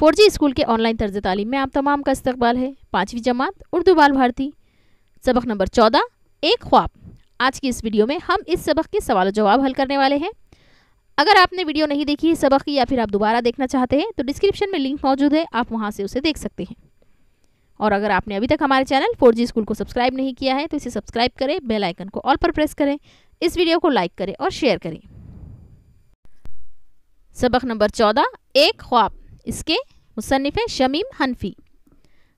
four G school के online तर्ज तालीम में आप तमाम का इस्तबाल है पाँचवीं जमात उर्दू बाल भारती सबक नंबर चौदह एक ख्वाब आज की इस वीडियो में हम इस सबक के सवाल जवाब हल करने वाले हैं अगर आपने वीडियो नहीं देखी है सबक की या फिर आप दोबारा देखना चाहते हैं तो डिस्क्रिप्शन में लिंक मौजूद है आप वहाँ से उसे देख सकते हैं और अगर आपने अभी तक हमारे चैनल फोर जी स्कूल को सब्सक्राइब नहीं किया है तो इसे सब्सक्राइब करें बेल आइकन को ऑल पर प्रेस करें इस वीडियो को लाइक करें और शेयर करें सबक नंबर चौदह एक ख्वाब इसके मुसनफ़ हैं शमीम हनफी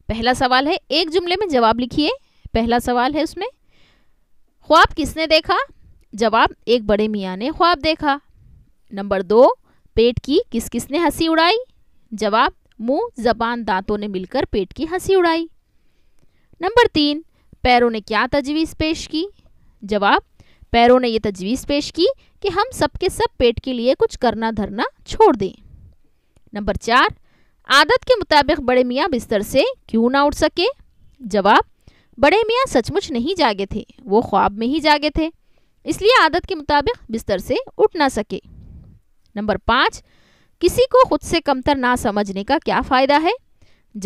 पहला सवाल है एक जुमले में जवाब लिखिए पहला सवाल है उसमें ख्वाब किसने देखा जवाब एक बड़े मियाँ ने ख्वाब देखा नंबर दो पेट की किस किसने हंसी उड़ाई जवाब मुंह जबान दांतों ने मिलकर पेट की हंसी उड़ाई नंबर तीन पैरों ने क्या तजवीज़ पेश की जवाब पैरों ने यह तजवीज़ पेश की कि हम सबके सब पेट के लिए कुछ करना धरना छोड़ दें नंबर चार आदत के मुताबिक बड़े मियाँ बिस्तर से क्यों ना उठ सके जवाब बड़े मियाँ सचमुच नहीं जागे थे वो ख्वाब में ही जागे थे इसलिए आदत के मुताबिक बिस्तर से उठ ना सके नंबर पाँच किसी को खुद से कमतर ना समझने का क्या फ़ायदा है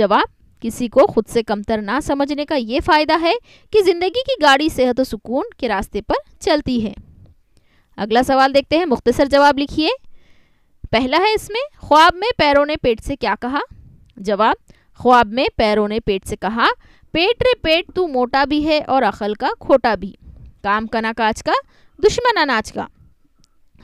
जवाब किसी को खुद से कमतर ना समझने का ये फ़ायदा है कि ज़िंदगी की गाड़ी सेहत और सुकून के रास्ते पर चलती है अगला सवाल देखते हैं मुख्तसर जवाब लिखिए पहला है इसमें ख्वाब में पैरों ने पेट से क्या कहा जवाब ख्वाब में पैरों ने पेट से कहा पेट रे पेट तू मोटा भी है और अकल का खोटा भी काम कना काज का दुश्मन अनाज का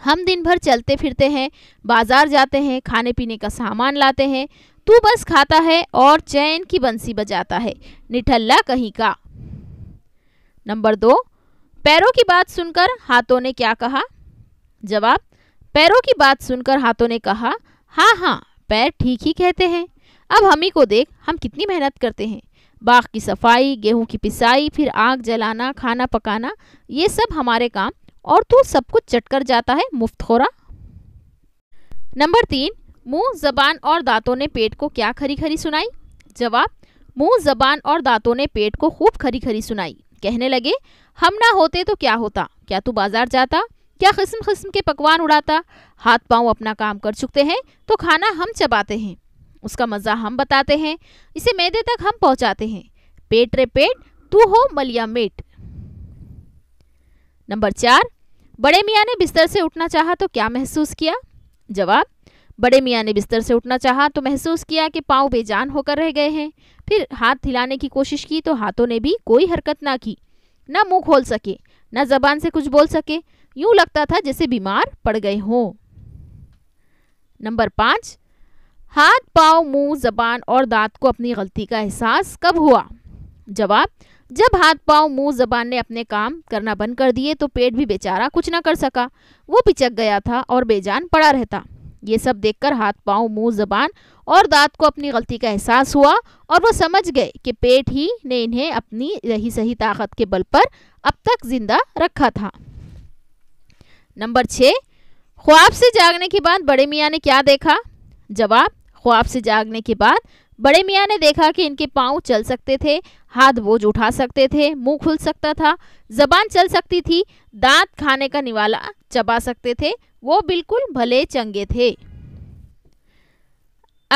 हम दिन भर चलते फिरते हैं बाजार जाते हैं खाने पीने का सामान लाते हैं तू बस खाता है और चैन की बंसी बजाता है निठल्ला कहीं का नंबर दो पैरों की बात सुनकर हाथों ने क्या कहा जवाब पैरों की बात सुनकर हाथों ने कहा हाँ हाँ पैर ठीक ही कहते हैं अब हम ही को देख हम कितनी मेहनत करते हैं बाग की सफाई गेहूं की पिसाई फिर आग जलाना खाना पकाना ये सब हमारे काम और तू तो सब कुछ चट कर जाता है मुफ्त खोरा नंबर तीन मुंह जबान और दांतों ने पेट को क्या खरी खरी सुनाई जवाब मुंह जबान और दांतों ने पेट को खूब खरी खरी सुनाई कहने लगे हम ना होते तो क्या होता क्या तू बाजार जाता क्या किस्म किस्म के पकवान उड़ाता हाथ पांव अपना काम कर चुकते हैं तो खाना हम चबाते हैं उसका मज़ा हम बताते हैं इसे मैदे तक हम पहुंचाते हैं पेट रे पेट तू हो मलिया मेट नंबर चार बड़े मियाँ ने बिस्तर से उठना चाहा तो क्या महसूस किया जवाब बड़े मियाँ ने बिस्तर से उठना चाहा तो महसूस किया कि पाँव बेजान होकर रह गए हैं फिर हाथ हिलाने की कोशिश की तो हाथों ने भी कोई हरकत ना की ना मुंह खोल सके ना जबान से कुछ बोल सके यूं लगता था जैसे बीमार पड़ गए हों नंबर पाँच हाथ पाँव मुंह जबान और दांत को अपनी गलती का एहसास कब हुआ जवाब जब हाथ पाँव मुंह जबान ने अपने काम करना बंद कर दिए तो पेट भी बेचारा कुछ ना कर सका वो पिचक गया था और बेजान पड़ा रहता ये सब देखकर हाथ पाँव मुंह जबान और दांत को अपनी गलती का एहसास हुआ और वो समझ गए कि पेट ही ने इन्हें अपनी रही सही ताकत के बल पर अब तक जिंदा रखा था नंबर छः ख्वाब से जागने के बाद बड़े मियाँ ने क्या देखा जवाब ख्वाब से जागने के बाद बड़े मियाँ ने देखा कि इनके पाँव चल सकते थे हाथ बोझ उठा सकते थे मुंह खुल सकता था जबान चल सकती थी दांत खाने का निवाला चबा सकते थे वो बिल्कुल भले चंगे थे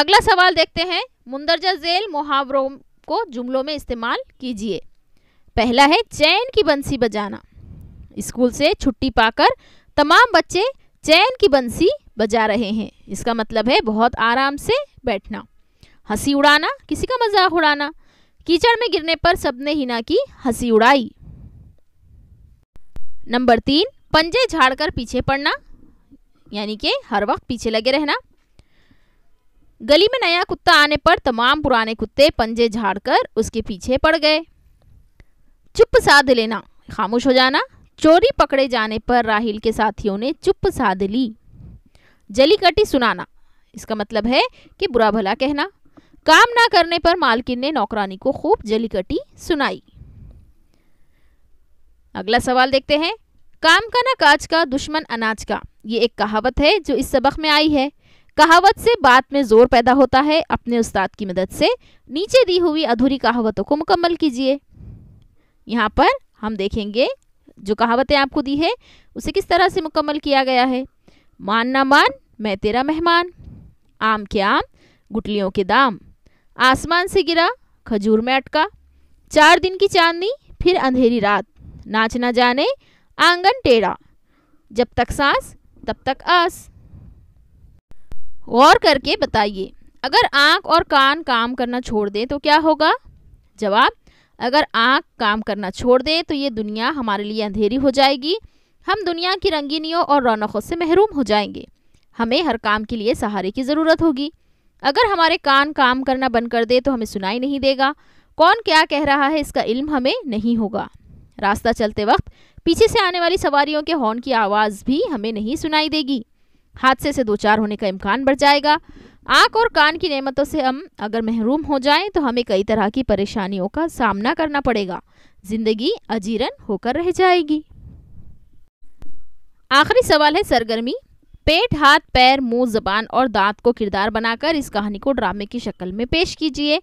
अगला सवाल देखते हैं मुंदरजा जेल मुहावरों को जुमलों में इस्तेमाल कीजिए पहला है चैन की बंसी बजाना स्कूल से छुट्टी पाकर तमाम बच्चे चैन की बंसी बजा रहे हैं इसका मतलब है बहुत आराम से बैठना हंसी उड़ाना किसी का मजाक उड़ाना कीचड़ में गिरने पर सबने हिना की हंसी उड़ाई नंबर तीन पंजे झाड़कर पीछे पड़ना यानी कि हर वक्त पीछे लगे रहना गली में नया कुत्ता आने पर तमाम पुराने कुत्ते पंजे झाड़कर उसके पीछे पड़ गए चुप साध लेना खामोश हो जाना चोरी पकड़े जाने पर राहिल के साथियों ने चुप साध ली जलीकटी सुनाना इसका मतलब है कि बुरा भला कहना काम ना करने पर मालकिन ने नौकरानी को खूब जलीकटी सुनाई अगला सवाल देखते हैं काम का ना काज का दुश्मन अनाज का ये एक कहावत है जो इस सबक में आई है कहावत से बात में जोर पैदा होता है अपने उस्ताद की मदद से नीचे दी हुई अधूरी कहावतों को मुकम्मल कीजिए यहाँ पर हम देखेंगे जो कहावतें आपको दी है उसे किस तरह से मुकम्मल किया गया है मान ना मान मैं तेरा मेहमान आम के आम गुटलियों के दाम आसमान से गिरा खजूर में अटका चार दिन की चांदनी फिर अंधेरी रात नाच ना जाने आंगन टेढ़ा जब तक सांस तब तक आस गौर करके बताइए अगर आंख और कान काम करना छोड़ दें तो क्या होगा जवाब अगर आँख काम करना छोड़ दे तो ये दुनिया हमारे लिए अंधेरी हो जाएगी हम दुनिया की रंगीनियों और रौनकों से महरूम हो जाएंगे हमें हर काम के लिए सहारे की ज़रूरत होगी अगर हमारे कान काम करना बंद कर दे तो हमें सुनाई नहीं देगा कौन क्या कह रहा है इसका इल्म हमें नहीं होगा रास्ता चलते वक्त पीछे से आने वाली सवारियों के हॉर्न की आवाज़ भी हमें नहीं सुनाई देगी हादसे से दो चार होने का इम्कान बढ़ जाएगा आँख और कान की नेमतों से हम अगर महरूम हो जाएं तो हमें कई तरह की परेशानियों का सामना करना पड़ेगा जिंदगी अजीरन होकर रह जाएगी आखिरी सवाल है सरगर्मी पेट हाथ पैर मुंह जबान और दांत को किरदार बनाकर इस कहानी को ड्रामे की शक्ल में पेश कीजिए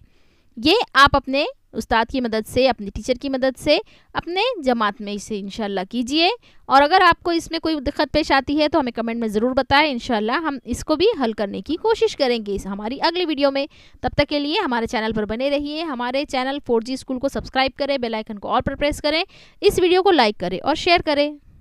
ये आप अपने उस्ताद की मदद से अपने टीचर की मदद से अपने जमात में इसे इनशाला कीजिए और अगर आपको इसमें कोई दिक्कत पेश आती है तो हमें कमेंट में ज़रूर बताएं इनशाला हम इसको भी हल करने की कोशिश करेंगे इस हमारी अगली वीडियो में तब तक के लिए हमारे चैनल पर बने रहिए हमारे चैनल फोर स्कूल को सब्सक्राइब करें बेलाइकन को और पर प्रेस करें इस वीडियो को लाइक करें और शेयर करें